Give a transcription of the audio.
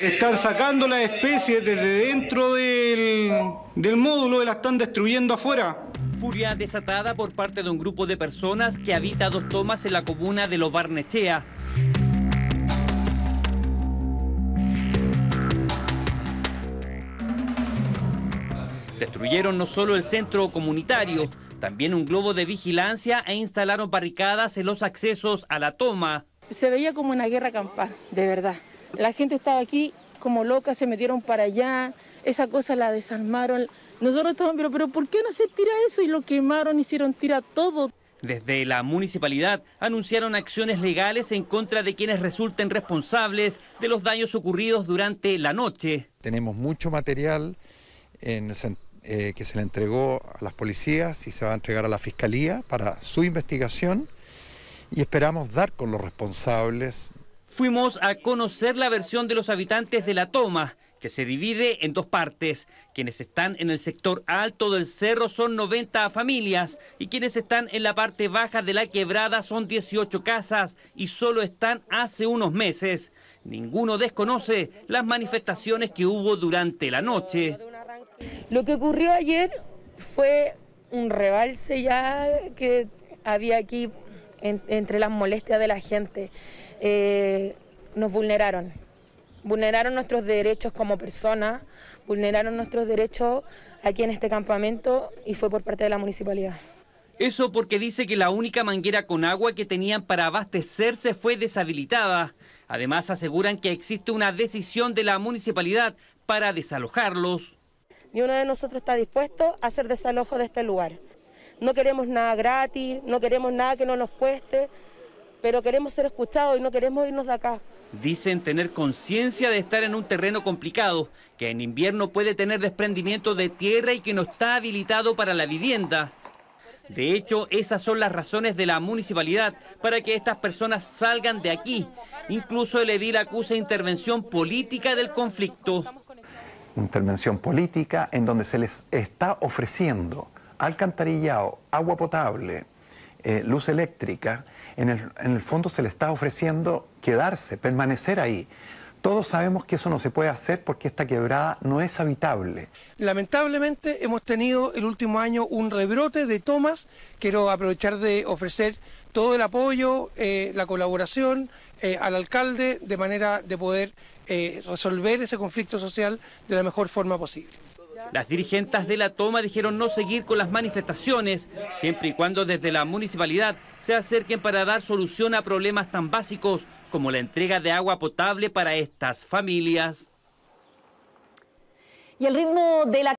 están sacando las especies desde dentro del, módulo y las están destruyendo afuera. Furia desatada por parte de un grupo de personas que habita dos tomas en la comuna de Lo Barnechea. Destruyeron no solo el centro comunitario, también un globo de vigilancia e instalaron barricadas en los accesos a la toma. Se veía como una guerra campal, de verdad. La gente estaba aquí como loca, se metieron para allá, esa cosa la desarmaron. Nosotros estábamos, pero, pero ¿por qué no se tira eso? Y lo quemaron, hicieron tira todo. Desde la municipalidad anunciaron acciones legales en contra de quienes resulten responsables de los daños ocurridos durante la noche. Tenemos mucho material eh, que se le entregó a las policías y se va a entregar a la fiscalía para su investigación y esperamos dar con los responsables fuimos a conocer la versión de los habitantes de la toma, que se divide en dos partes. Quienes están en el sector alto del cerro son 90 familias y quienes están en la parte baja de la quebrada son 18 casas y solo están hace unos meses. Ninguno desconoce las manifestaciones que hubo durante la noche. Lo que ocurrió ayer fue un rebalse ya que había aquí entre las molestias de la gente. Eh, nos vulneraron. Vulneraron nuestros derechos como personas, vulneraron nuestros derechos aquí en este campamento y fue por parte de la municipalidad. Eso porque dice que la única manguera con agua que tenían para abastecerse fue deshabilitada. Además aseguran que existe una decisión de la municipalidad para desalojarlos. Ni uno de nosotros está dispuesto a hacer desalojo de este lugar. No queremos nada gratis, no queremos nada que no nos cueste pero queremos ser escuchados y no queremos irnos de acá. Dicen tener conciencia de estar en un terreno complicado, que en invierno puede tener desprendimiento de tierra y que no está habilitado para la vivienda. De hecho, esas son las razones de la municipalidad para que estas personas salgan de aquí. Incluso el edil acusa intervención política del conflicto. Intervención política en donde se les está ofreciendo alcantarillado, agua potable, eh, luz eléctrica, en el, fondo se le está ofreciendo quedarse, permanecer ahí. Todos sabemos que eso no se puede hacer porque esta quebrada no es habitable. Lamentablemente hemos tenido el último año un rebrote de tomas. Quiero aprovechar de ofrecer todo el apoyo, eh, la colaboración eh, al alcalde de manera de poder resolver ese conflicto social de la mejor forma posible. Las dirigentes de la toma dijeron no seguir con las manifestaciones, siempre y cuando desde la municipalidad se acerquen para dar solución a problemas tan básicos como la entrega de agua potable para estas familias. Y el ritmo de la